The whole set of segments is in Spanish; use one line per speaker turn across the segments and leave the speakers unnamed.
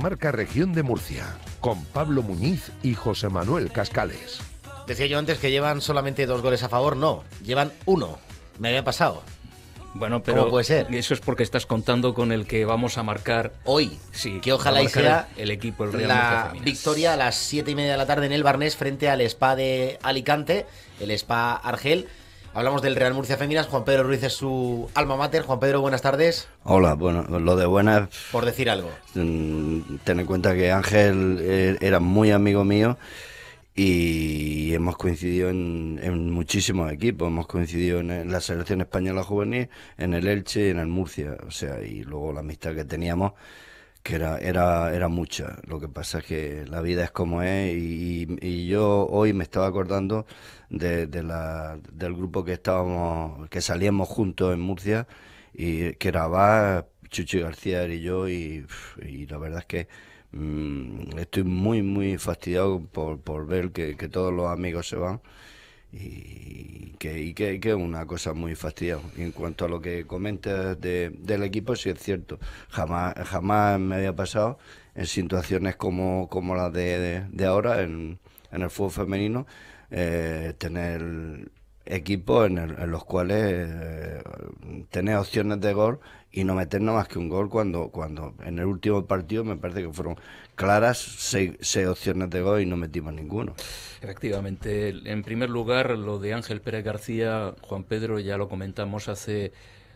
Marca Región de Murcia, con Pablo Muñiz y José Manuel Cascales.
Decía yo antes que llevan solamente dos goles a favor, no, llevan uno. Me había pasado.
Bueno,
pero puede ser? eso es porque estás contando con el que vamos a marcar hoy. Sí, que ojalá y sea el equipo el Real la victoria
a las siete y media de la tarde en el Barnés frente al Spa de Alicante, el Spa Argel. Hablamos del Real Murcia Feminas. Juan Pedro Ruiz es su alma mater. Juan Pedro, buenas tardes.
Hola, bueno, lo de buenas. Por decir algo. Mm, ten en cuenta que Ángel eh, era muy amigo mío y hemos coincidido en, muchísimos equipos, hemos coincidido en, en, la selección española juvenil, en el Elche y en el Murcia, o sea, y luego la amistad que teníamos que era, era, era mucha. Lo que pasa es que la vida es como es y, y yo hoy me estaba acordando de, la, del grupo que estábamos, que salíamos juntos en Murcia y que era va Chucho García y yo y, la verdad es que mm, estoy muy muy fastidiado por, ver que todos los amigos se van y que, que, es una cosa muy fastidiada. En cuanto a lo que comenta del equipo, sí es cierto, jamás, jamás me había pasado en situaciones como, las de, ahora en, el fútbol femenino, eh, tener equipos en, los cuales eh, tener opciones de gol y no meter nada más que un gol cuando, cuando en el último partido me parece que fueron claras, seis, opciones de hoy y no metimos ninguno.
Efectivamente, en primer lugar, lo de Ángel Pérez García, Juan Pedro, ya lo comentamos hace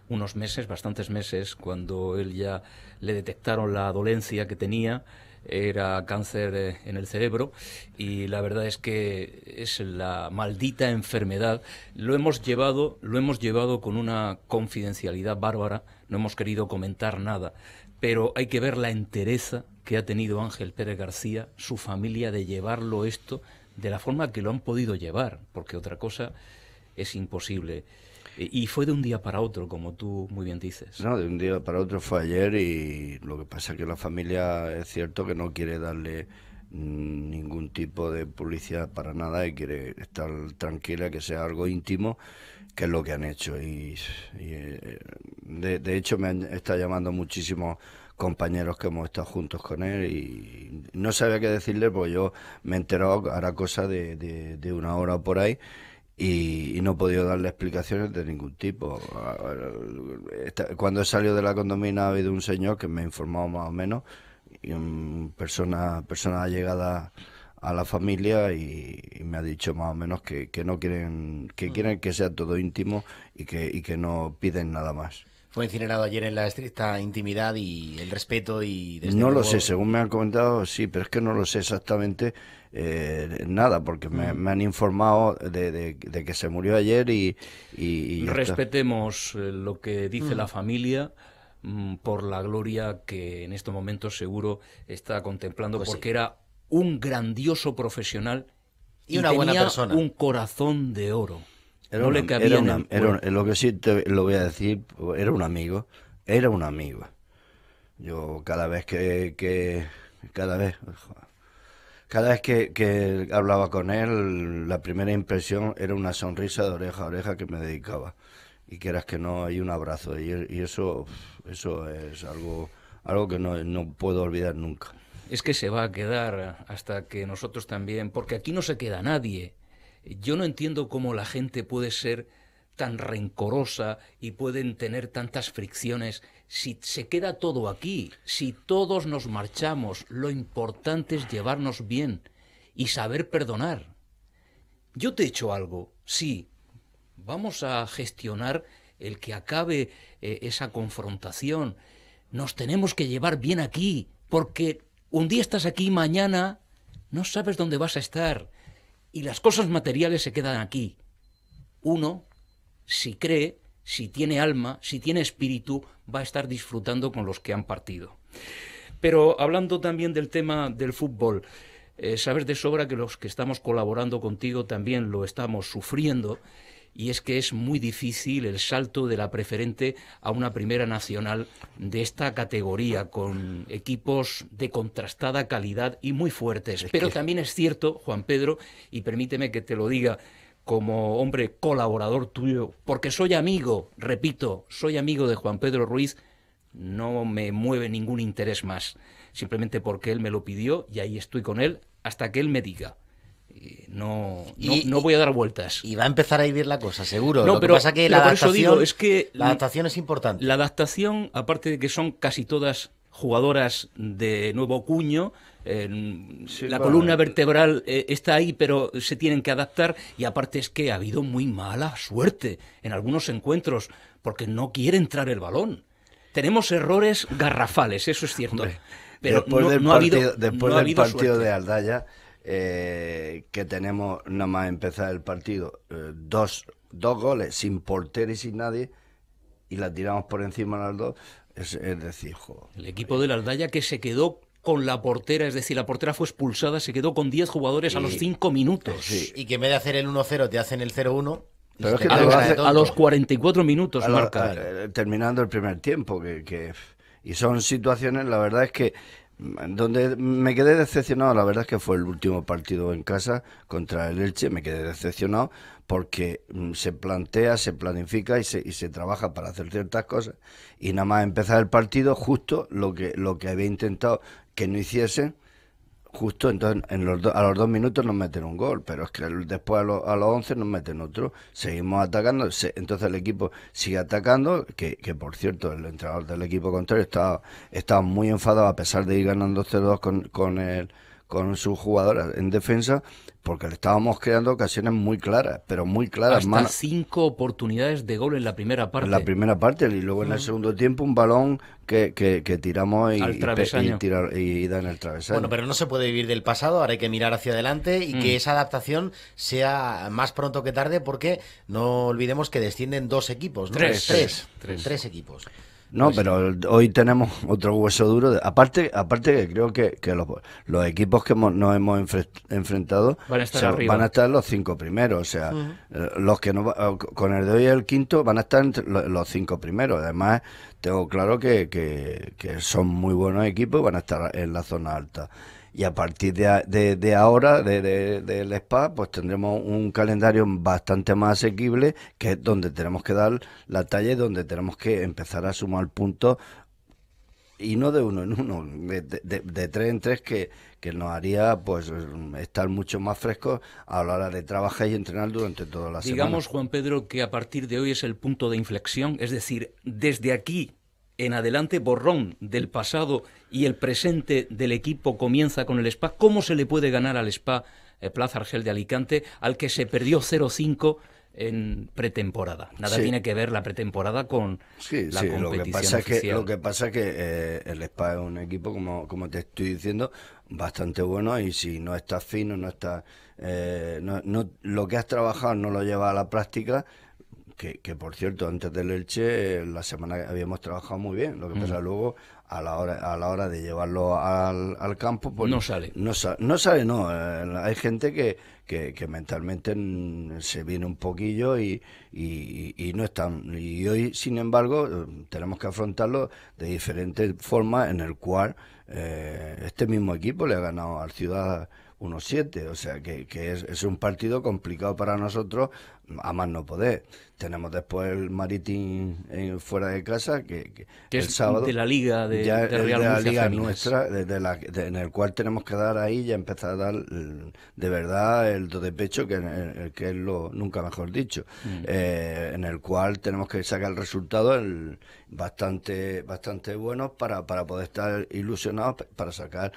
unos meses, bastantes meses, cuando él ya le detectaron la dolencia que tenía, era cáncer eh, en el cerebro y la verdad es que es la maldita enfermedad. Lo hemos llevado, lo hemos llevado con una confidencialidad bárbara, no hemos querido comentar nada, pero hay que ver la entereza que ha tenido Ángel Pérez García, su familia, de llevarlo esto de la forma que lo han podido llevar, porque otra cosa es imposible. E, y fue de un día para otro, como tú muy bien dices.
No, de un día para otro fue ayer y lo que pasa es que la familia es cierto que no quiere darle mm, ningún tipo de publicidad para nada y quiere estar tranquila, que sea algo íntimo, que es lo que han hecho. Y, eh, de, hecho me está llamando muchísimo compañeros que hemos estado juntos con él y no sabía qué decirle, porque yo me he enterado ahora cosa de, de, una hora por ahí y, no he podido darle explicaciones de ningún tipo. Cuando he salido de la condomina ha habido un señor que me ha informado más o menos, y una persona, persona llegada a la familia y, me ha dicho más o menos que, que no quieren que mm. quieren que sea todo íntimo y que, y que no piden nada más
fue incinerado ayer en la estricta intimidad y el respeto y... no lo sé,
según me han comentado, sí, pero es que no lo sé exactamente eh, nada, porque me, mm. han informado de, que se murió ayer y...
Respetemos eh, lo que dice la mm. familia mm, por la gloria que en estos momentos seguro está contemplando, pues porque era un grandioso profesional
y, una buena persona. Un corazón
de oro no le
Lo que sí te lo voy a decir, era un amigo, era un amigo. Yo cada vez que, cada vez cada vez que, hablaba con él, la primera impresión era una sonrisa de oreja a oreja que me dedicaba. Y que quieras que no, hay un abrazo. Y, eso, eso es algo, algo que no puedo olvidar nunca.
Es que se va a quedar hasta que nosotros también, porque aquí no se queda nadie. Yo no entiendo cómo la gente puede ser tan rencorosa y pueden tener tantas fricciones si se queda todo aquí, si todos nos marchamos, lo importante es llevarnos bien y saber perdonar. Yo te he hecho algo, sí, vamos a gestionar el que acabe eh, esa confrontación. Nos tenemos que llevar bien aquí, porque un día estás aquí, mañana no sabes dónde vas a estar. Y las cosas materiales se quedan aquí. Uno, si cree, si tiene alma, si tiene espíritu, va a estar disfrutando con los que han partido. Pero hablando también del tema del fútbol, eh, sabes de sobra que los que estamos colaborando contigo también lo estamos sufriendo y es que es muy difícil el salto de la preferente a una primera nacional de esta categoría, con equipos de contrastada calidad y muy fuertes. Pero también es cierto, Juan Pedro, y permíteme que te lo diga como hombre colaborador tuyo, porque soy amigo, repito, soy amigo de Juan Pedro Ruiz, no me mueve ningún interés más, simplemente porque él me lo pidió y ahí estoy con él hasta que él me diga. No, voy a dar vueltas. Y va a empezar a vivir la cosa, seguro. No, Lo que pasa que es que la adaptación es importante. La adaptación, aparte de que son casi todas jugadoras de nuevo cuño, la columna vertebral eh, está ahí, pero se tienen que adaptar. Y aparte es que ha habido muy mala suerte en algunos encuentros, porque no quiere entrar el balón. Tenemos errores garrafales, eso es cierto. pero después no, del partido, ha habido, después del partido de
Aldaya eh, que tenemos nada más empezar el partido, eh, dos, dos goles sin portero y sin nadie, y la tiramos por encima las dos, es, decir,
El equipo de la Aldaya que se quedó con la portera, es decir, la portera fue expulsada, se quedó con 10 jugadores a los 5 minutos. Y que en vez de hacer el 1-0 te hacen el 0-1.
a, los
44 minutos marca. Eh, terminando el primer tiempo, que, que, y son situaciones, la verdad es que donde me quedé decepcionado, la verdad es que fue el último partido en casa contra el Elche, me quedé decepcionado porque mm, se plantea, se planifica y se, y se trabaja para hacer ciertas cosas y nada más empezar el partido justo lo que, lo que había intentado que no hiciesen justo entonces en los a los dos minutos nos meten un gol, pero es que después a, a los once nos meten otro, seguimos atacando, entonces el equipo sigue atacando, que, por cierto el entrenador del equipo contrario estaba, estaba muy enfadado a pesar de ir ganando 0-2 con, con el con sus jugadoras en defensa porque le estábamos creando ocasiones muy claras, pero muy claras. Hasta
cinco oportunidades de gol en la primera parte. En la
primera parte y luego en el mm. segundo tiempo un balón que, que, tiramos y, tirar, y, da en el travesaño. Bueno,
pero no se puede vivir del pasado, ahora hay que mirar hacia adelante y que mm. esa adaptación sea más pronto que tarde porque no olvidemos que descienden dos equipos, ¿no? tres. tres
equipos. No, pues pero hoy tenemos otro hueso duro. aparte, aparte que creo que, los, equipos que nos hemos enfrentado van a, estar los cinco primeros. O sea, eh, los que no, eh, con el de hoy el quinto van a estar los cinco primeros. Además, tengo claro que, que son muy buenos equipos y van a estar en la zona alta. Y a partir de, de ahora, del SPA, pues tendremos un calendario bastante más asequible, que es donde tenemos que dar la talla y donde tenemos que empezar a sumar puntos y no de uno en uno, de, tres en tres que, nos haría pues estar mucho más frescos a la hora de trabajar y entrenar durante toda la semana. Digamos,
Juan Pedro, que a partir de hoy es el punto de inflexión, es decir, desde aquí en adelante, borrón del pasado y el presente del equipo comienza con el SPA. ¿Cómo se le puede ganar al SPA eh, Plaza Argel de Alicante, al que se perdió 0-5? en pretemporada. Nada tiene que ver la pretemporada con la competición lo que pasa que, lo que
pasa es que eh, el SPA es un equipo, como, te estoy diciendo, bastante bueno y si no estás fino, no estás... Eh, no, lo que has trabajado no lo lleva a la práctica, que, que, por cierto, antes del Elche, la semana que habíamos trabajado muy bien. Lo que mm. pasa luego, a la hora, a la hora de llevarlo al, al campo. Pues no sale. No, sale, no. Eh, hay gente que, que, mentalmente se viene un poquillo y, y, no están. Y hoy, sin embargo, eh, tenemos que afrontarlo de diferentes formas en el cual eh, este mismo equipo le ha ganado al Ciudad 1-7, o sea que, que es, es, un partido complicado para nosotros a más no poder. Tenemos después el Maritín eh, fuera de casa, que, el sábado. De la Liga de, la Liga nuestra, en el cual tenemos que dar ahí, y empezar a dar de verdad el do de pecho, que, eh, es lo nunca mejor dicho, mm. eh, en el cual tenemos que sacar resultados bastante, bastante buenos para, para poder estar ilusionados, para sacar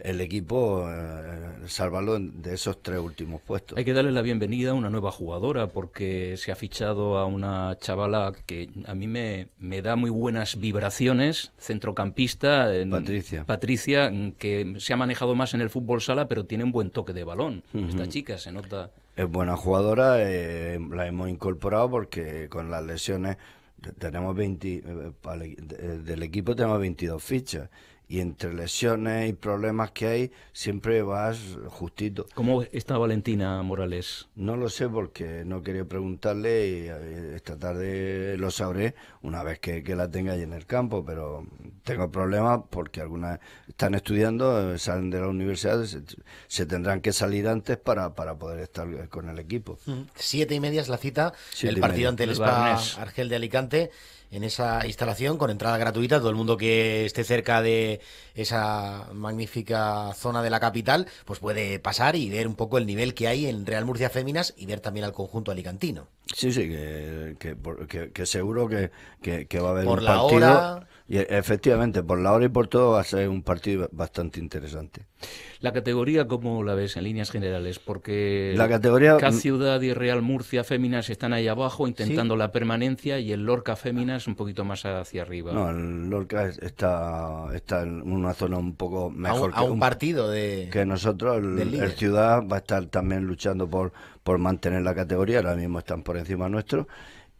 el equipo eh, salvarlo de esos tres últimos puestos. Hay que darle la bienvenida a
una nueva jugadora porque se ha fichado a una chavala que a mí me, me da muy buenas vibraciones, centrocampista. Patricia. Patricia, que se ha manejado más en el fútbol sala, pero tiene un buen toque de balón. Esta chica se nota.
Es buena jugadora, eh, la hemos incorporado porque con las lesiones tenemos 20, eh, del equipo tenemos 22 fichas y entre lesiones y problemas que hay, siempre vas justito. ¿Cómo está Valentina Morales? No lo sé porque no quería preguntarle y eh, esta tarde lo sabré una vez que, la tenga ahí en el campo, pero tengo problemas porque algunas están estudiando, salen de la universidad, se, tendrán que salir antes para, para, poder estar con el equipo. Mm. Siete y media es la cita, el partido ante el Spa Argel de Alicante en esa
instalación con entrada gratuita. Todo el mundo que esté cerca de esa magnífica zona de la capital, pues puede pasar y ver un poco el nivel que hay en Real Murcia Féminas y ver también al conjunto alicantino.
Sí, sí, que, que, que seguro que, va a haber un partido... Y e, efectivamente, por la hora y por todo va a ser un partido bastante interesante.
La categoría, ¿cómo la ves en líneas generales? Porque la categoría... Mm, Ciudad y Real Murcia Féminas están ahí abajo intentando la permanencia y el Lorca Féminas un poquito más hacia arriba.
No,
el Lorca está, está en una zona un poco mejor. A un, partido de... Que nosotros, el, Ciudad va a estar también luchando por, por mantener la categoría, ahora mismo están por encima nuestro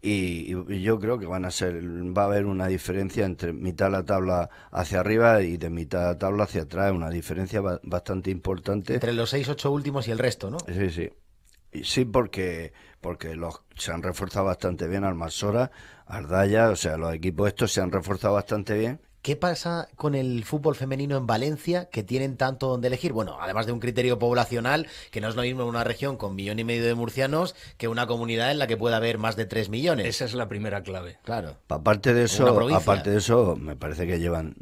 y, yo creo que van a ser va a haber una diferencia entre mitad de la tabla hacia arriba y de mitad de la tabla hacia atrás una diferencia bastante importante entre
los seis ocho últimos y el resto no
sí sí sí porque porque los se han reforzado bastante bien horas Ardaya o sea los equipos estos se han reforzado bastante bien ¿Qué pasa con el fútbol femenino en Valencia que tienen
tanto donde elegir? Bueno, además de un criterio poblacional, que no es lo mismo una región con millón y medio de murcianos que una comunidad en la que pueda haber más de tres millones. Esa es la primera clave.
Claro. Aparte de eso, aparte de eso, me parece que llevan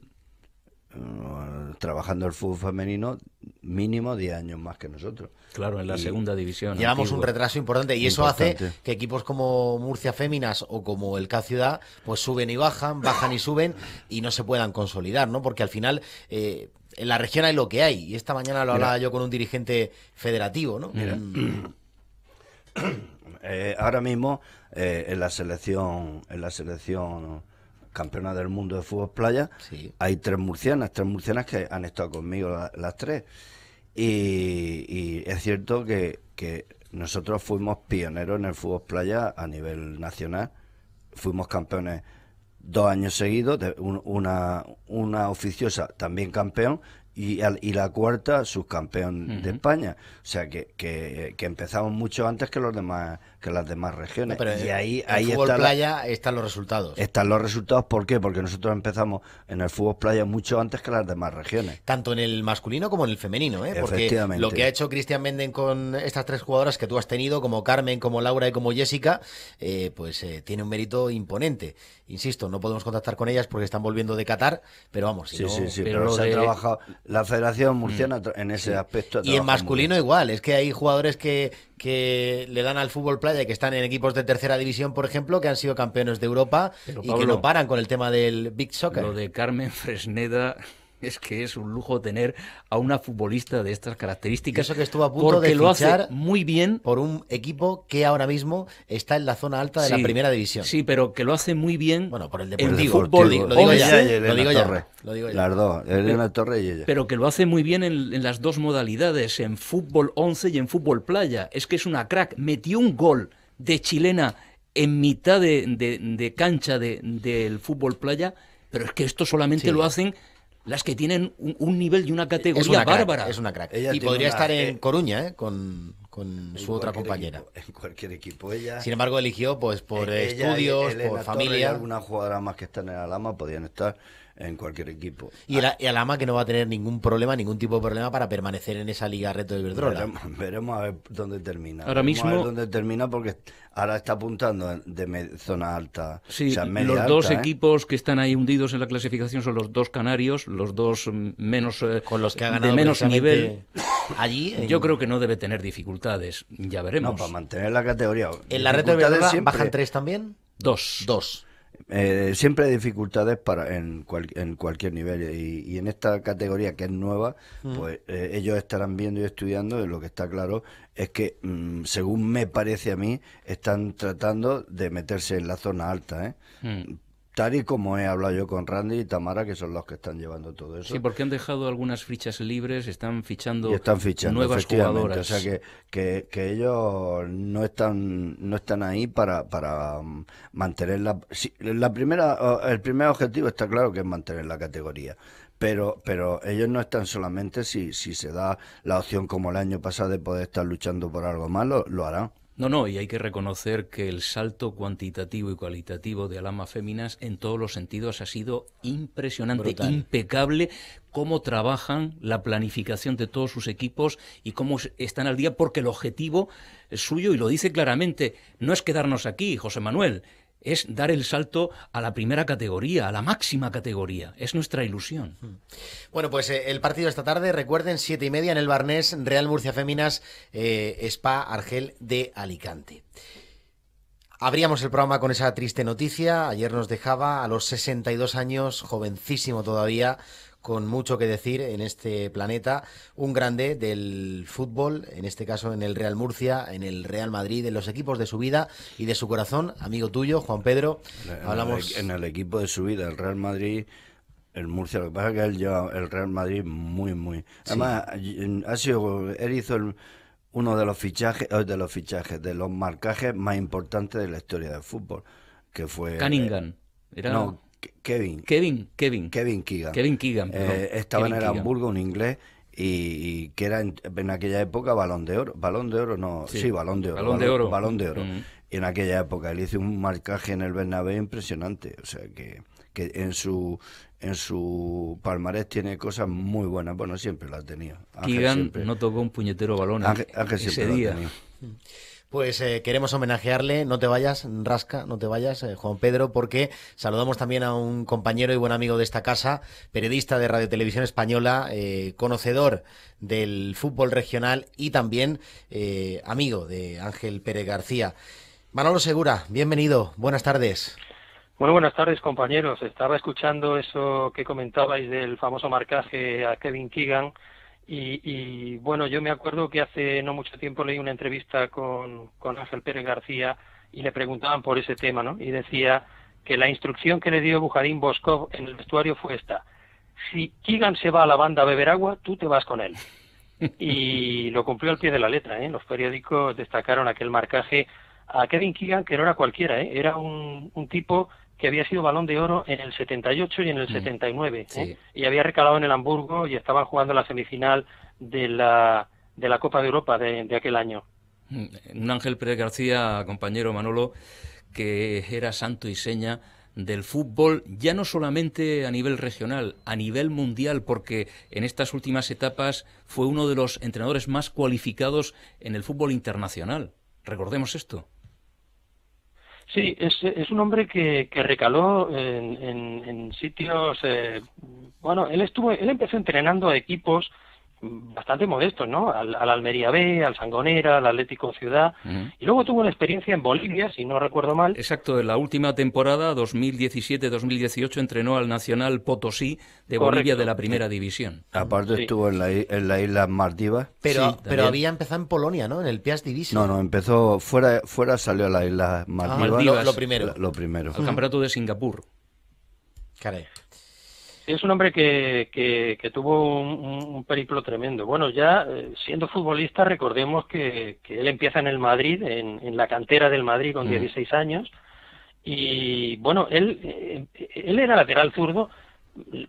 Mm, trabajando el fútbol femenino mínimo 10 años más que nosotros. Claro, en la segunda división. Llevamos un retraso
importante y eso hace que equipos como Murcia Féminas o como el CAC Ciudad pues suben y bajan, bajan y suben y no se puedan consolidar, ¿no? Porque al final... Eh, en la región hay lo que hay, y esta mañana lo hablaba yo con un dirigente federativo, ¿no? Mira. Mm.
Eh, ahora mismo eh, en la selección, en la selección campeona del mundo de fútbol playa, hay tres murcianas, tres murcianas que han estado conmigo las tres. Y, es cierto que, nosotros fuimos pioneros en el fútbol playa a nivel nacional, fuimos campeones dos años seguidos, una, una oficiosa también campeón y, la cuarta subcampeón de España. O sea que, que, que, empezamos mucho antes que los demás que las demás regiones. y ahí, ahí fútbol playa
están los resultados.
Están los resultados, ¿por qué? Porque nosotros empezamos en el fútbol playa mucho antes que las demás regiones. Tanto en el masculino
como en el femenino, ¿eh? Porque lo que ha hecho Cristian Menden con estas tres jugadoras que tú has tenido, como Carmen, como Laura y como Jessica, eh, pues eh, tiene un mérito imponente. Insisto, no podemos contactar con ellas porque están volviendo de Qatar, pero vamos. Si sí, pero, trabajado la Federación mm. Murciana en ese aspecto. Y en masculino igual, es que hay jugadores que, que le dan al fútbol playa de que están en equipos de tercera división, por ejemplo, que han sido campeones de Europa y que no paran con
el tema del Big Soccer. Lo de Carmen Fresneda es que es un lujo tener a una futbolista de estas características. eso que estuvo a punto de lo muy bien por un
equipo que ahora mismo está en la zona alta de la primera división. Sí, pero que lo hace muy bien. Bueno, por el deporte. fútbol,
lo digo ya, lo digo ya. Lo Las dos, Elena Torre y ella.
Pero que lo hace muy bien en, las dos modalidades, en fútbol 11 y en fútbol playa. Es que es una crack. Metió un gol de chilena en mitad de, cancha del fútbol playa, pero es que esto solamente lo hacen las que tienen un, nivel y una categoría
es bárbara. es una crack. y podría estar en eh, Coruña, ¿eh? Con, su otra compañera. en
cualquier equipo ella. Sin
embargo, eligió pues por eh, estudios, por familia. algunas jugadoras
más que están en Alama estar en cualquier equipo. Y, el,
Alama que no va a tener ningún problema, ningún tipo de problema para permanecer en esa liga reto
de Verdrola. Veremos, a ver dónde termina. Ahora mismo. dónde termina porque ahora está apuntando de zona alta. Sí, los dos ¿eh?
equipos que están ahí hundidos en la clasificación son los dos canarios, los dos menos eh, con los que ha de menos nivel. Allí, yo creo que no debe tener dificultades. Ya veremos. No, para mantener
la categoría. En la red de bajan tres también. Dos. Dos. Eh, siempre hay dificultades para, en, en cualquier nivel y, en esta categoría que es nueva, mm. pues eh, ellos estarán viendo y estudiando y lo que está claro es que, mm, según me parece a mí, están tratando de meterse en la zona alta, ¿eh? Mm tal y como he hablado yo con Randy y Tamara, que son los que están llevando todo eso. Sí,
porque han dejado algunas fichas libres, están fichando, nuevas jugadoras. O sea
que, que, ellos no están, no están ahí para, para mm, mantener la, la primera, el primer objetivo está claro que es mantener la categoría. Pero, pero ellos no están solamente si, si se da la opción como el año pasado de poder estar luchando por algo más, lo harán. No,
no, y hay que reconocer que el salto cuantitativo y cualitativo de Alama Féminas en todos los sentidos ha sido impresionante, impecable, cómo trabajan la planificación de todos sus equipos y cómo están al día, porque el objetivo es suyo, y lo dice claramente, no es quedarnos aquí, José Manuel, es dar el salto a la primera categoría, a la máxima categoría. Es nuestra ilusión. Hmm.
Bueno, pues eh, el partido esta tarde, recuerden, siete y media en el Barnés, Real Murcia Féminas, eh, Spa Argel de Alicante. Abríamos el programa con esa triste noticia. Ayer nos dejaba a los 62 años, jovencísimo todavía, con mucho que decir en este planeta, un grande del fútbol, en este caso en el Real Murcia, en el Real Madrid, en
los equipos de su vida y de su corazón, amigo tuyo, Juan Pedro. En hablamos el, en el equipo de su vida, el Real Madrid. El Murcia, lo que pasa es que él lleva el Real Madrid muy, muy. Además, ha sido, él hizo uno de los fichajes, eh, de los fichajes, de los marcajes más importantes de la historia del fútbol, que fue. Cunningham. Era... Kevin. Kevin, Kevin. Kevin Keegan. Kevin Keegan, eh, Estaba en el Hamburgo, un inglés, y, que era en, aquella época balón de oro. Balón de oro, no. Sí, balón de oro. Balón, de oro. Y en aquella época él hizo un marcaje en el Bernabé impresionante. O sea que, que en su en su palmarés tiene cosas muy buenas. Bueno, siempre las tenía. Keegan no
tocó un puñetero
balón eh, ese día.
Pues eh,
queremos homenajearle, no te vayas, Rasca, no te vayas, eh, Juan Pedro, porque saludamos también a un compañero y buen amigo de esta casa, periodista de Radio Televisión Española, eh, conocedor del fútbol regional y también amigo de Ángel Pérez García. Manolo Segura, bienvenido, buenas tardes.
Bueno, buenas tardes, compañeros. Estaba escuchando eso que comentabais del famoso marcaje a Kevin Keegan y, bueno, yo me acuerdo que hace no mucho tiempo leí una entrevista con, con Ángel Pérez García y le preguntaban por ese tema, ¿no? Y decía que la instrucción que le dio Bujarín Bosco en el vestuario fue esta. Si Keegan se va a la banda a beber agua, tú te vas con él. Y lo cumplió al pie de la letra, ¿eh? Los periódicos destacaron aquel marcaje a Kevin Keegan, que no era cualquiera, ¿eh? Era un, un tipo que había sido balón de oro en el 78 y en el 79, mm. ¿eh? y había recalado en el Hamburgo y estaban jugando la semifinal de la, de la Copa de Europa de aquel año.
Mm, un Ángel Pérez García, compañero Manolo, que era santo y seña del fútbol, ya no solamente a nivel regional, a nivel mundial, porque en estas últimas etapas fue uno de los entrenadores más cualificados en el fútbol internacional. Recordemos
esto. Sí, es, es un hombre que, que recaló en, en, en sitios. Eh, bueno, él estuvo, él empezó entrenando a equipos bastante modestos, ¿no? Al, Almería B, al Sangonera, al Atlético Ciudad. Y luego tuvo una experiencia en Bolivia, si no recuerdo mal. Exacto, en la última temporada, 2017-2018,
entrenó al Nacional Potosí de Bolivia de la Primera División.
Aparte estuvo en la, en isla Maldivas. Pero, pero había
empezado en Polonia, ¿no? En el Piast Division
No, no, empezó fuera, fuera salió a la isla ah, Maldivas. lo, primero. Al campeonato de Singapur. Caray.
Es un hombre que, que, tuvo un, periplo tremendo. Bueno, ya eh, siendo futbolista, recordemos que, él empieza en el Madrid, en, la cantera del Madrid con 16 mm. años. Y bueno, él, eh, él era lateral zurdo,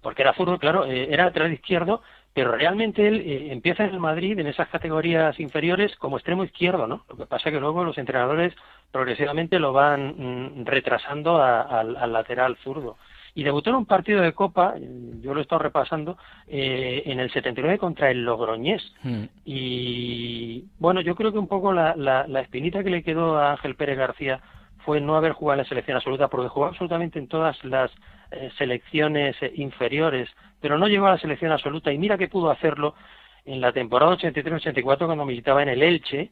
porque era zurdo, claro, eh, era lateral izquierdo, pero realmente él empieza en el Madrid, en esas categorías inferiores, como extremo izquierdo, ¿no? Lo que pasa es que luego los entrenadores progresivamente lo van mm, retrasando al lateral zurdo y debutó en un partido de Copa, yo lo he estado repasando, eh, en el 79 contra el Logroñés. Hmm. Y bueno, yo creo que un poco la, la, espinita que le quedó a Ángel Pérez García fue no haber jugado en la selección absoluta, porque jugó absolutamente en todas las eh, selecciones eh, inferiores, pero no llegó a la selección absoluta. Y mira que pudo hacerlo en la temporada 83-84 cuando militaba en el Elche,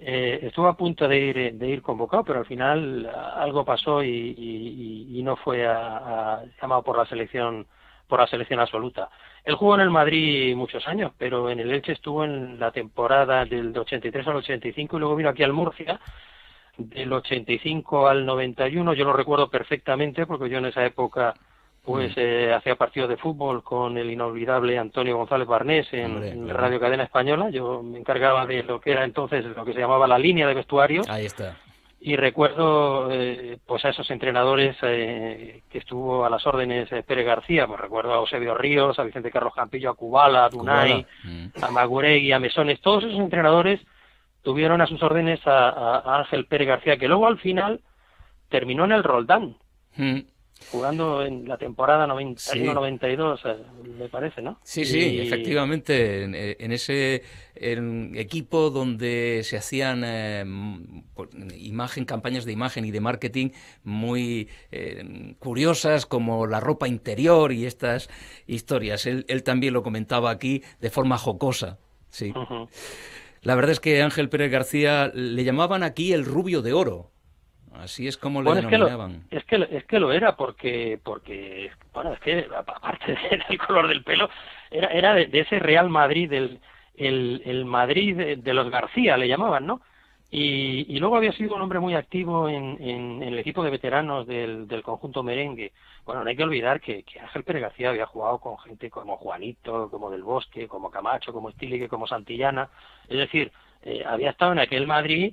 eh, estuvo a punto de ir, de ir convocado, pero al final ah, algo pasó y, no fue llamado por la selección por la selección absoluta. Él jugó en el Madrid muchos años, pero en el Elche estuvo en la temporada del 83 al 85 y luego vino aquí al Murcia del 85 al 91. Yo lo recuerdo perfectamente porque yo en esa época pues mm. eh, hacía partidos de fútbol con el inolvidable Antonio González Barnés en, Radio Cadena Española. Yo me encargaba de lo que era entonces lo que se llamaba la línea de vestuario. Ahí está. Y recuerdo eh, pues a esos entrenadores eh, que estuvo a las órdenes de Pérez García, pues recuerdo a Eusebio Ríos, a Vicente Carlos Campillo, a Cubala, a Dunay, mm. a Maguregui, a Mesones, todos esos entrenadores tuvieron a sus órdenes a, Ángel Pérez García, que luego al final terminó en el Roldán. Mm jugando en la temporada 91-92, le eh, me parece, ¿no? Sí, sí,
efectivamente, en, eh, ese equipo donde se hacían eh, imagen, campañas de imagen y de marketing muy curiosas como la ropa interior y estas historias. Él, también lo comentaba aquí de forma jocosa, La verdad es que Ángel Pérez García le llamaban aquí el rubio de oro Así es como denominaban.
Es que, lo, es que, lo, era porque, porque bueno, es que aparte del color del pelo, era, era de, ese Real Madrid, el, Madrid de, los García, le llamaban, ¿no? Y, luego había sido un hombre muy activo en, el equipo de veteranos del, del, conjunto merengue. Bueno, no hay que olvidar que, Ángel Pérez García había jugado con gente como Juanito, como Del Bosque, como Camacho, como Stiligue, como Santillana. Es decir, eh, había estado en aquel Madrid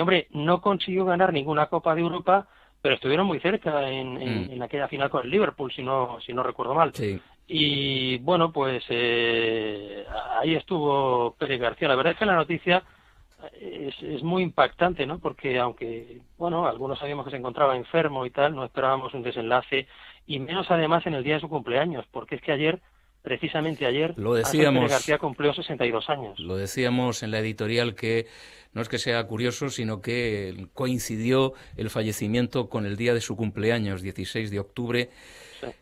hombre, no consiguió ganar ninguna Copa de Europa, pero estuvieron muy cerca en, mm. aquella final con el Liverpool, si no, si no recuerdo mal. Y bueno, pues eh, ahí estuvo Pérez García. La verdad es que la noticia eh, es, muy impactante, ¿no? Porque aunque, bueno, algunos sabíamos que se encontraba enfermo y tal, no esperábamos un desenlace, y menos además en el día de su cumpleaños, porque es que ayer, precisamente ayer, lo García cumplió
62 años. Lo decíamos en la editorial que no es que sea curioso, sino que coincidió el fallecimiento con el día de su cumpleaños, 16 de octubre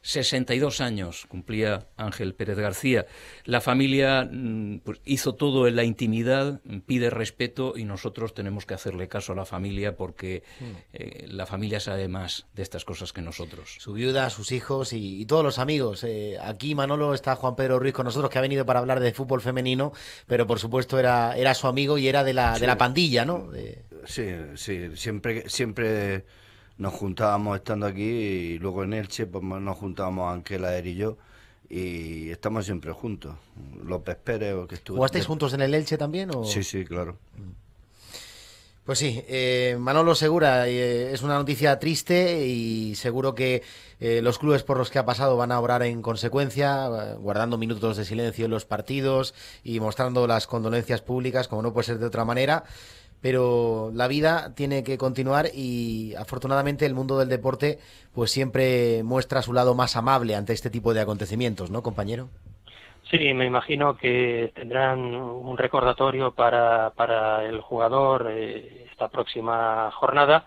62 años cumplía Ángel Pérez García. La familia mm, pues, hizo todo en la intimidad, pide respeto y nosotros tenemos que hacerle caso a la familia porque mm. eh, la familia sabe más de estas cosas que nosotros. Su viuda, sus
hijos y, todos los amigos. Eh, aquí Manolo está Juan Pedro Ruiz con nosotros que ha venido para hablar de fútbol femenino, pero por supuesto era, era su amigo y era de la, de la
pandilla, ¿no? Sí, sí, siempre... siempre nos juntábamos estando aquí y luego en Elche pues, nos juntábamos Ángel, y yo y estamos siempre juntos. López Pérez, que estuvo...
juntos en el Elche también?
O... Sí, sí, claro. Mm. Pues sí, eh,
Manolo Segura, eh, es una noticia triste y seguro que eh, los clubes por los que ha pasado van a obrar en consecuencia, guardando minutos de silencio en los partidos y mostrando las condolencias públicas, como no puede ser de otra manera pero la vida tiene que continuar y afortunadamente el mundo del deporte pues siempre muestra su lado más amable ante este tipo de acontecimientos, ¿no, compañero?
Sí, me imagino que tendrán un recordatorio para, el jugador eh, esta próxima jornada.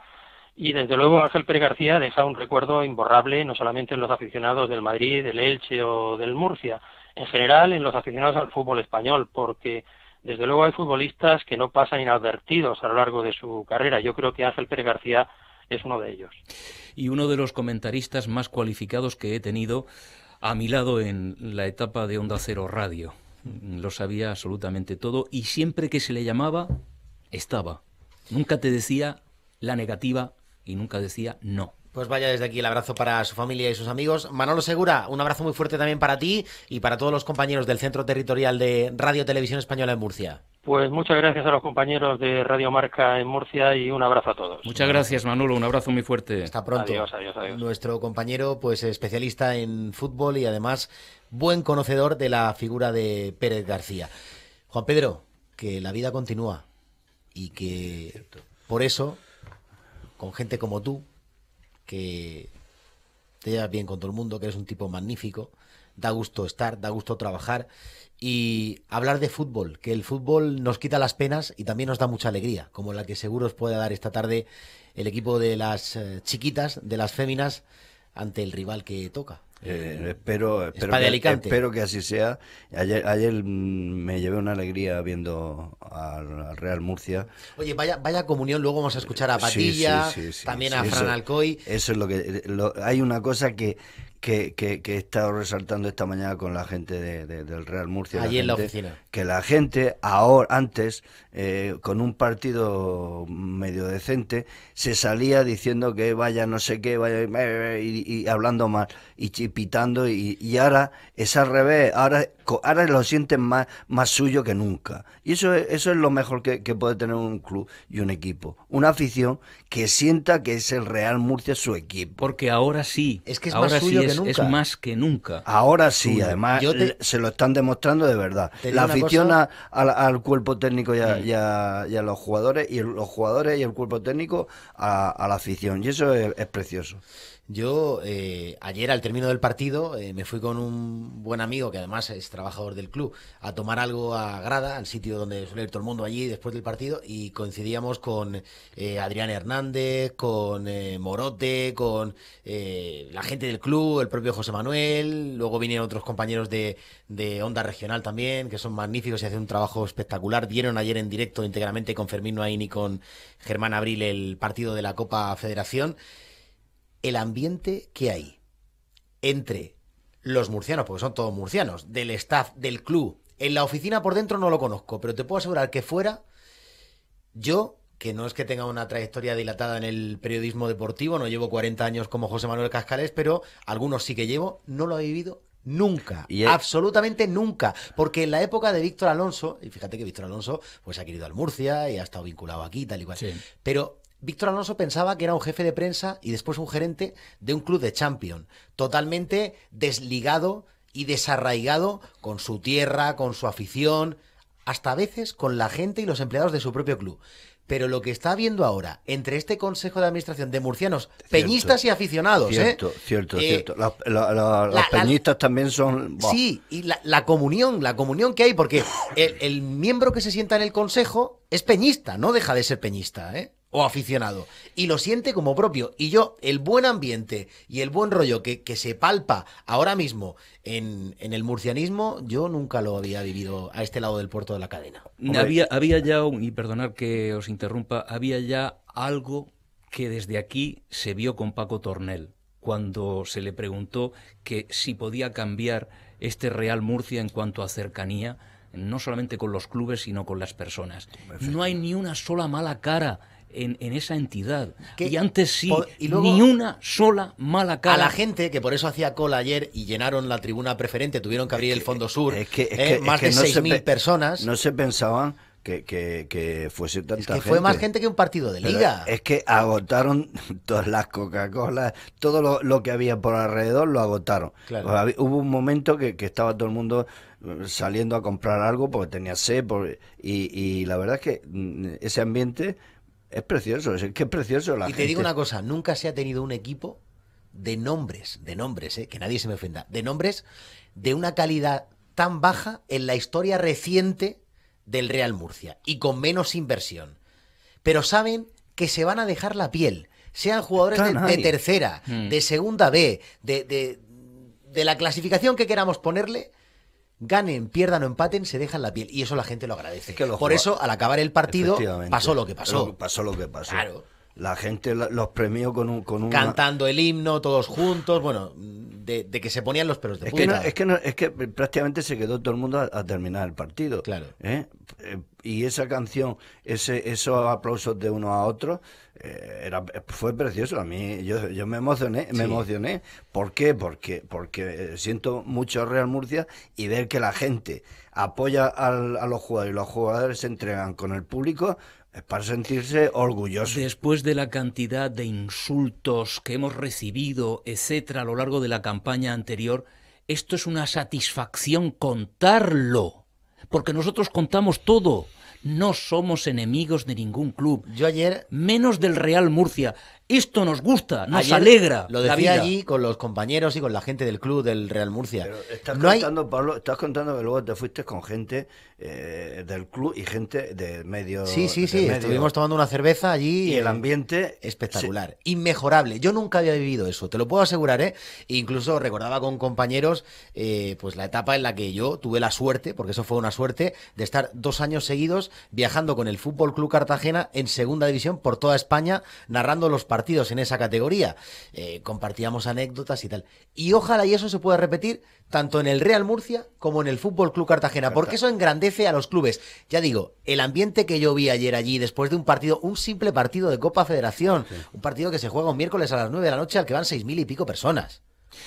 Y desde luego Ángel Pérez García deja un recuerdo imborrable no solamente en los aficionados del Madrid, del Elche o del Murcia, en general en los aficionados al fútbol español, porque desde luego hay futbolistas que no pasan inadvertidos a lo largo de su carrera. Yo creo que Ángel Pérez García es uno de ellos.
Y uno de los comentaristas más cualificados que he tenido a mi lado en la etapa de Onda Cero Radio. Lo sabía absolutamente todo y siempre que se le llamaba, estaba. Nunca te decía la negativa y nunca decía no.
Pues vaya desde aquí el abrazo para su familia y sus amigos. Manolo Segura, un abrazo muy fuerte también para ti y para todos los compañeros del Centro Territorial de Radio
Televisión Española en
Murcia. Pues muchas gracias a los compañeros de Radio Marca en Murcia y un abrazo a todos. Muchas gracias,
Manolo, un abrazo muy fuerte. Hasta pronto. Adiós, adiós, adiós. Nuestro
compañero, pues especialista en fútbol y además buen conocedor de la figura de Pérez García. Juan Pedro, que la vida continúa y que por eso, con gente como tú, que te llevas bien con todo el mundo, que eres un tipo magnífico, da gusto estar, da gusto trabajar y hablar de fútbol, que el fútbol nos quita las penas y también nos da mucha alegría, como la que seguro os puede dar esta tarde el equipo de las eh, chiquitas, de las féminas, ante el rival que toca.
Eh, espero, que, así sea. Ayer, me llevé una alegría viendo al, Real Murcia. Oye, vaya, vaya comunión, luego vamos a escuchar
a Patilla, también a Fran Alcoy.
Eso es lo que... hay una cosa que, que, que, he estado resaltando esta mañana con la gente del Real Murcia. en la oficina. Que la gente, ahora, antes, eh, con un partido medio decente, se salía diciendo que vaya no sé qué, vaya y, hablando mal y chipitando. Y, y, ahora es al revés. Ahora ahora lo sienten más, más suyo que nunca. Y eso es, eso es lo mejor que, puede tener un club y un equipo. Una afición que sienta que es el Real Murcia su equipo.
Porque ahora sí, es que es más suyo
que nunca. Ahora sí, además se lo están demostrando de verdad. La afición al cuerpo técnico y a, los jugadores, y los jugadores y el cuerpo técnico a, la afición. Y eso es precioso. Yo eh, ayer al término
del partido eh, me fui con un buen amigo que además es trabajador del club a tomar algo a Grada, al sitio donde suele ir todo el mundo allí después del partido y coincidíamos con eh, Adrián Hernández, con Morote, con la gente del club, el propio José Manuel, luego vinieron otros compañeros de, de Onda Regional también que son magníficos y hacen un trabajo espectacular. Dieron ayer en directo íntegramente con Fermín Noain y con Germán Abril el partido de la Copa Federación el ambiente que hay entre los murcianos, porque son todos murcianos, del staff, del club. En la oficina por dentro no lo conozco, pero te puedo asegurar que fuera, yo, que no es que tenga una trayectoria dilatada en el periodismo deportivo, no llevo 40 años como José Manuel Cascales, pero algunos sí que llevo, no lo he vivido Nunca, absolutamente nunca. Porque en la época de Víctor Alonso, y fíjate que Víctor Alonso pues ha querido al Murcia y ha estado vinculado aquí, tal y cual. Pero Víctor Alonso pensaba que era un jefe de prensa y después un gerente de un club de Champions totalmente desligado y desarraigado con su tierra, con su afición, hasta a veces con la gente y los empleados de su propio club. Pero lo que está habiendo ahora entre este Consejo de Administración de murcianos, peñistas y aficionados, ¿eh? cierto,
Cierto, eh, cierto. Los peñistas también son. Sí,
y la, comunión, la comunión que hay, porque el, el miembro que se sienta en el Consejo es peñista, no deja de ser peñista, ¿eh? o aficionado y lo siente como propio. Y yo, el buen ambiente y el buen rollo que, que se palpa ahora mismo en, el murcianismo, yo nunca lo había vivido a este lado del puerto de la cadena. Había,
había ya, y perdonad que os interrumpa, había ya algo que desde aquí se vio con Paco Tornel cuando se le preguntó que si podía cambiar este Real Murcia en cuanto a cercanía, no solamente con los clubes, sino con las personas. No hay ni una sola mala cara en, esa entidad. Y antes sí, ni una sola mala cara. A la gente, que por eso hacía
cola ayer y llenaron la tribuna preferente, tuvieron que abrir el Fondo Sur, es que, eh, más de seis 6.000
personas. No se pensaban que, que, fuese tanta es que fue más gente que un partido de liga. es que agotaron todas las Coca-Colas, todo lo, que había por alrededor lo agotaron. Pues, hubo un momento que, estaba todo el mundo mm, saliendo a comprar algo porque tenía sed y la verdad es que mm, ese ambiente es precioso, es que es precioso la Y te digo una
cosa, nunca se ha tenido un equipo de nombres, de nombres, eh, que nadie se me ofenda, de nombres de una calidad tan baja en la historia reciente del Real Murcia y con menos inversión. Pero saben que se van a dejar la piel, sean jugadores de, tercera, mm. de segunda B, de la clasificación que queramos ponerle, ganen, pierdan o empaten, se dejan la piel. Y eso la gente lo agradece. Por eso, al acabar el partido, pasó lo que pasó.
Pasó lo que pasó. Claro. La gente los premió con un... Con una...
Cantando el himno, todos juntos, bueno, de, que se ponían los pelos de es Que es,
que es que prácticamente se quedó todo el mundo a, terminar el partido. Claro. ¿Eh? Eh, y esa canción, ese, esos aplausos de uno a otro, eh, era, eh, fue precioso. A mí, yo, yo me emocioné, emocioné. ¿Por qué? Porque, porque eh, siento mucho Real Murcia y ver que la gente apoya a los jugadores y los jugadores se entregan con el público, es para sentirse orgulloso. Después de la cantidad de
insultos que hemos recibido, etcétera, a lo largo de la campaña anterior, esto es una satisfacción contarlo, porque nosotros contamos todo. No somos enemigos de ningún club. Yo ayer. Menos del Real Murcia. Esto nos gusta, nos alegra. Lo decía allí
con los compañeros y con la gente del club del Real Murcia. estás contando, que luego te fuiste con gente eh, del club y gente de medio. Sí, sí, sí. Estuvimos
tomando una cerveza allí. Y el
ambiente.
Espectacular. Inmejorable. Yo nunca había vivido eso, te lo puedo asegurar, ¿eh? Incluso recordaba con compañeros eh, pues la etapa en la que yo tuve la suerte, porque eso fue una suerte, de estar dos años seguidos viajando con el Fútbol Club Cartagena en segunda división por toda España, narrando los partidos partidos en esa categoría, eh, compartíamos anécdotas y tal. Y ojalá y eso se pueda repetir tanto en el Real Murcia como en el Fútbol Club Cartagena, porque eso engrandece a los clubes. Ya digo, el ambiente que yo vi ayer allí después de un partido, un simple partido de Copa Federación, un partido que se juega un miércoles a las 9 de la noche al que van seis mil y pico personas.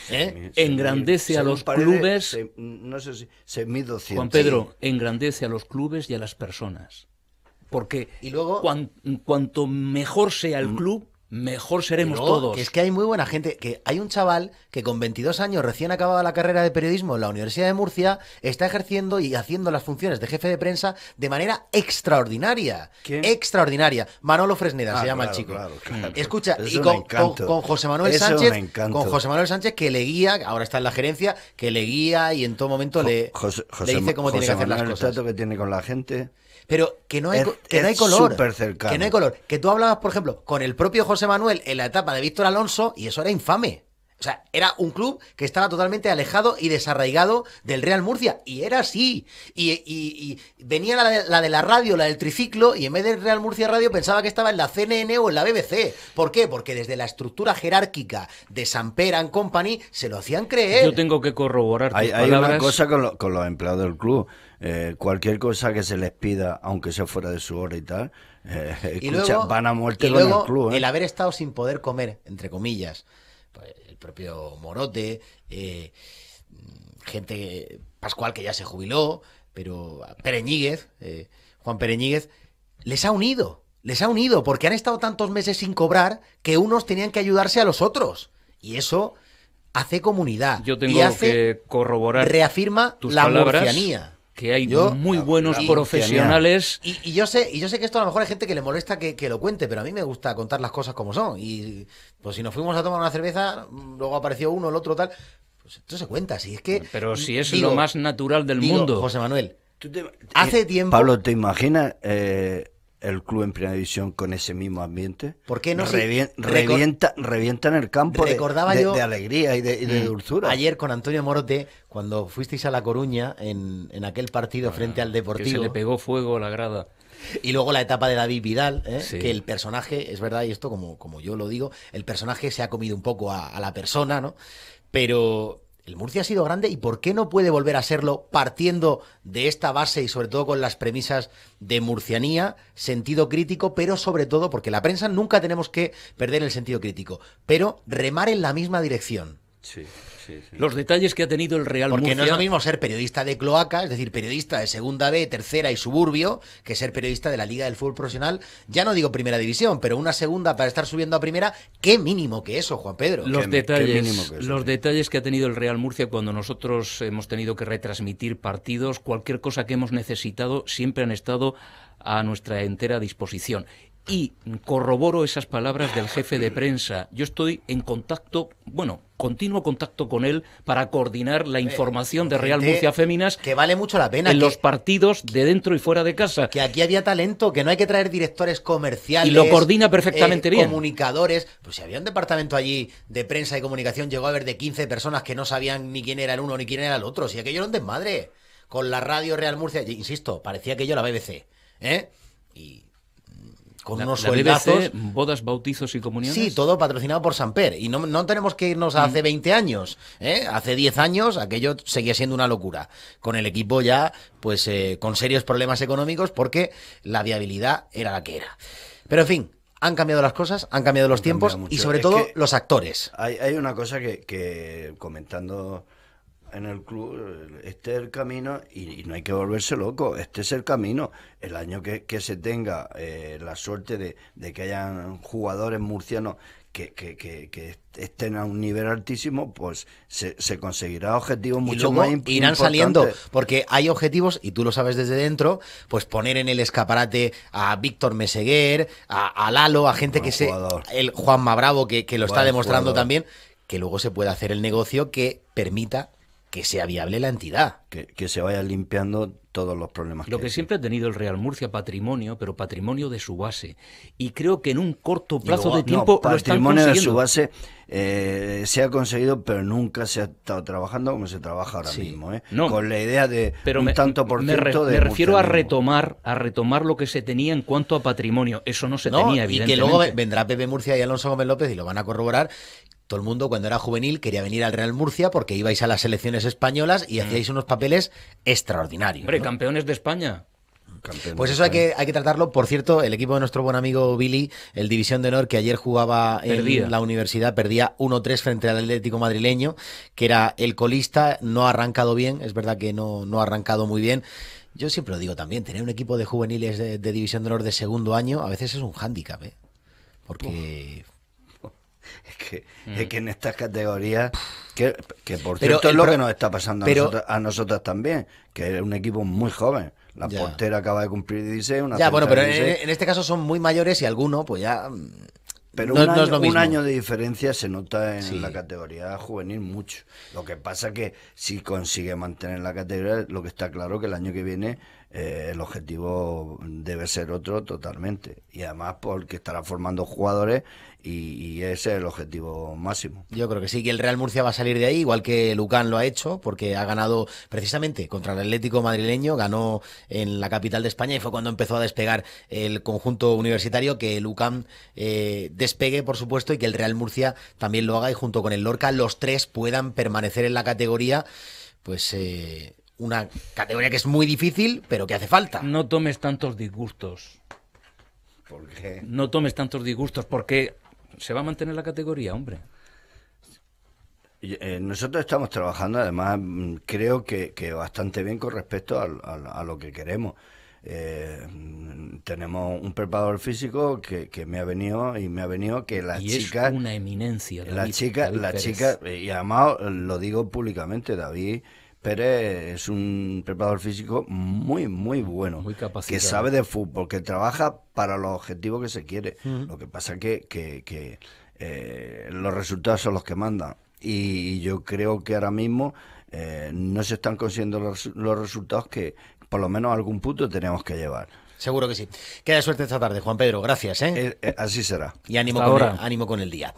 ¿Eh? engrandece a los clubes. no sé si, Juan Pedro, engrandece a
los clubes y a las personas. Porque y luego, cuanto mejor sea el mm. club, mejor seremos todos. es que hay muy buena gente, que hay un chaval que con 22 años
recién acababa la carrera de periodismo en la Universidad de Murcia está ejerciendo y haciendo las funciones de jefe de prensa de manera extraordinaria. Extraordinaria. Manolo Fresneda se ah, llama el chico. Escucha, y con, José Manuel Sánchez, con José Manuel Sánchez que le guía, ahora está en la gerencia, que le guía y en todo momento le,
dice cómo tiene que hacer las cosas. que tiene con la gente pero que no hay, color. Que no hay
color. Que tú hablabas, por ejemplo, con el propio José Manuel en la etapa de Víctor Alonso y eso era infame. O sea, era un club que estaba totalmente alejado y desarraigado del Real Murcia. Y era así. Y, y, venía la de, la radio, la del triciclo, y en vez del Real Murcia Radio pensaba que estaba en la CNN o en la BBC. ¿Por qué? Porque desde la estructura jerárquica de Sampera and Company se lo hacían
creer. Yo tengo que corroborar. Hay, hay una cosa
con, con los empleados del club. Eh, cualquier cosa que se les pida, aunque sea fuera de su hora y tal, eh, van a muerte y luego, ¿eh? el haber
estado sin poder comer, entre comillas, pues, el propio Morote, gente, Pascual que ya se jubiló, pero Pereñíguez, Juan Pereñíguez, les ha unido. Les ha unido porque han estado tantos meses sin cobrar que unos tenían que ayudarse a los otros. Y eso hace comunidad. Yo tengo y hace, que
corroborar. Reafirma tus la que hay muy buenos profesionales.
Y, yo sé, y yo sé que esto a lo mejor hay gente que le molesta que, lo cuente, pero a mí me gusta contar las cosas como son. Y pues si nos fuimos a tomar una cerveza, luego apareció uno, el otro, tal. Pues esto se cuenta, si es que.
Pero si es lo más natural del mundo. José Manuel.
hace eh, tiempo. Pablo,
¿te imaginas? Eh, el club en primera división con ese mismo ambiente. ¿Por qué no? revienta, revientan el campo de, alegría y de, mm. dulzura. Ayer
con Antonio Morote, cuando fuisteis a La Coruña en, aquel partido ah, frente al Deportivo. se le pegó fuego a la grada. Y luego la etapa de David Vidal, ¿eh? que el personaje, es verdad, y esto como, como yo lo digo, el personaje se ha comido un poco a la persona, ¿no? Pero el Murcia ha sido grande y por qué no puede volver a serlo partiendo de esta base y sobre todo con las premisas de murcianía, sentido crítico, pero sobre todo porque la prensa nunca tenemos que perder el sentido crítico, pero remar en la misma dirección. Sí, Los detalles que ha tenido el Real Murcia Porque no es lo mismo ser periodista de cloaca, es decir, periodista de segunda B, tercera y suburbio, que ser periodista de la Liga del Fútbol Profesional. Ya no digo primera división, pero una segunda para estar subiendo a primera, qué mínimo que eso, Juan Pedro. Los detalles,
los detalles que ha tenido el Real Murcia cuando nosotros hemos tenido que retransmitir partidos, cualquier cosa que hemos necesitado, siempre han estado a nuestra entera disposición y corroboro esas palabras del jefe de prensa. Yo estoy en contacto, bueno, continuo contacto con él para coordinar la eh, información de Real Murcia Féminas. Que vale mucho la pena. En los partidos de dentro y fuera de casa. Que aquí había talento, que no hay que traer directores comerciales. Y lo coordina perfectamente eh,
bien. Comunicadores. Pues si había un departamento allí de prensa y comunicación, llegó a haber de 15 personas que no sabían ni quién era el uno ni quién era el otro. Si aquello era un desmadre. Con la radio Real Murcia, insisto, parecía que yo la BBC. ¿Eh? Y
con unos bodas,
bautizos y comuniones. Sí, todo patrocinado por Samper. Y no, tenemos que irnos a hace 20 mm. años. ¿eh? Hace 10 años aquello seguía siendo una locura. Con el equipo ya, pues eh, con serios problemas económicos porque la viabilidad
era la que era.
Pero en fin, han cambiado las cosas, han cambiado los tiempos y sobre todo los actores.
Hay, una cosa que, que comentando en el club, este es el camino y, no hay que volverse loco, este es el camino. El año que, se tenga eh, la suerte de, que hayan jugadores murcianos que, estén a un nivel altísimo, pues se, conseguirá objetivos mucho más irán saliendo, porque hay objetivos, y tú lo sabes desde dentro,
pues poner en el escaparate a Víctor Meseguer, a, Lalo, a gente que se... El Juan Bravo, que, lo está demostrando también, que luego se pueda hacer el negocio que
permita que sea viable la entidad. Que, se vaya limpiando todos los problemas. Lo que,
siempre ha tenido el Real Murcia, patrimonio, pero patrimonio de su base. Y creo que en un corto plazo de tiempo... No, patrimonio de su
base eh, se ha conseguido, pero nunca se ha estado trabajando como se trabaja ahora mismo. ¿eh? No, Con la idea de pero un tanto por de me refiero a
retomar, a retomar lo que se tenía en cuanto a patrimonio. Eso no se tenía, evidentemente. Y que luego vendrá
Pepe Murcia y Alonso Gómez López y lo van a corroborar, todo el mundo cuando era juvenil quería venir al Real Murcia porque ibais a las selecciones españolas y hacíais mm. unos papeles extraordinarios. Hombre, campeones de España. pues eso hay que, hay que tratarlo. Por cierto, el equipo de nuestro buen amigo Billy, el División de Honor, que ayer jugaba en la universidad, perdía 1-3 frente al Atlético madrileño, que era el colista, no ha arrancado bien, es verdad que no, ha arrancado muy bien. Yo siempre lo digo también, tener un equipo de juveniles de, División de Honor de segundo año a veces es un hándicap, ¿eh?
porque... Es mm. que, en estas categorías, que, por cierto es lo que nos está pasando a, nosotros, nosotras también, que es un equipo muy joven. La portera acaba de cumplir 16, una Ya, bueno, pero en,
este caso son muy mayores y alguno, pues ya. Mm,
pero un, año, de diferencia se nota en la categoría juvenil mucho. Lo que pasa es que si consigue mantener la categoría, lo que está claro que el año que viene eh, el objetivo debe ser otro totalmente. Y además porque estará formando jugadores y, ese es el objetivo máximo. Yo creo que sí, que el Real Murcia va a salir de ahí, igual que
Lucan lo ha hecho, porque ha ganado precisamente contra el Atlético madrileño, ganó en la capital de España y fue cuando empezó a despegar el conjunto universitario, que Lucan eh, despegue, por supuesto, y que el Real Murcia también lo haga y junto con el Lorca los tres puedan permanecer en la
categoría, pues... Eh, una categoría que es muy difícil, pero que hace falta. No tomes tantos disgustos. No tomes tantos disgustos, porque se va a mantener la categoría, hombre.
Eh, nosotros estamos trabajando, además, mm, creo que, bastante bien con respecto a, lo que queremos. Eh, tenemos un preparador físico que, me ha venido y me ha venido que las chicas. Es
una eminencia. las chicas, las chicas, eh, y
además lo digo públicamente, David Pérez es un preparador físico muy, muy bueno. Que sabe de fútbol, que trabaja para los objetivos que se quiere. Lo que pasa es que, que, eh, los resultados son los que mandan. Y yo creo que ahora mismo eh, no se están consiguiendo los, resultados que por lo menos algún punto tenemos que llevar. Seguro que sí. Queda suerte esta tarde, Juan Pedro. Gracias. ¿eh? eh así será. Y ánimo,
ánimo con el día.